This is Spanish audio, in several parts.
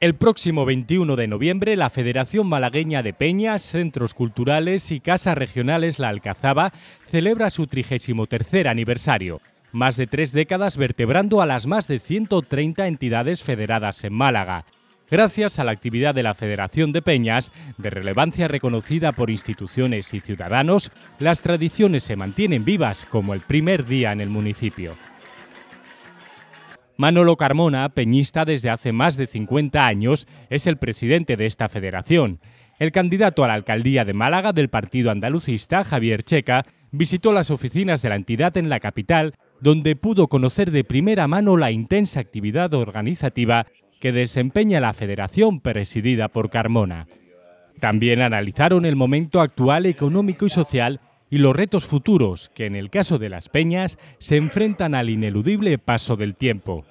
El próximo 21 de noviembre, la Federación Malagueña de Peñas, Centros Culturales y Casas Regionales La Alcazaba celebra su 33 aniversario, más de tres décadas vertebrando a las más de 130 entidades federadas en Málaga. Gracias a la actividad de la Federación de Peñas, de relevancia reconocida por instituciones y ciudadanos, las tradiciones se mantienen vivas como el primer día en el municipio. Manolo Carmona, peñista desde hace más de 50 años, es el presidente de esta federación. El candidato a la alcaldía de Málaga del partido andalucista, Javier Checa, visitó las oficinas de la entidad en la capital, donde pudo conocer de primera mano la intensa actividad organizativa que desempeña la federación presidida por Carmona. También analizaron el momento actual económico y social y los retos futuros que en el caso de las peñas se enfrentan al ineludible paso del tiempo.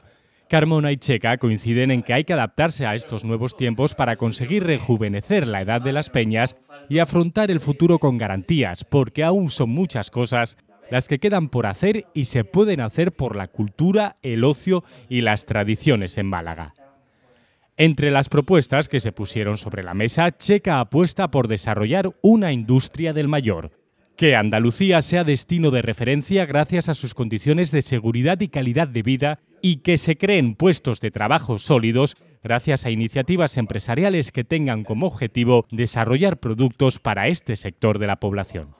Carmona y Checa coinciden en que hay que adaptarse a estos nuevos tiempos para conseguir rejuvenecer la edad de las peñas y afrontar el futuro con garantías, porque aún son muchas cosas las que quedan por hacer y se pueden hacer por la cultura, el ocio y las tradiciones en Málaga. Entre las propuestas que se pusieron sobre la mesa, Checa apuesta por desarrollar una industria del mayor, que Andalucía sea destino de referencia gracias a sus condiciones de seguridad y calidad de vida y que se creen puestos de trabajo sólidos gracias a iniciativas empresariales que tengan como objetivo desarrollar productos para este sector de la población.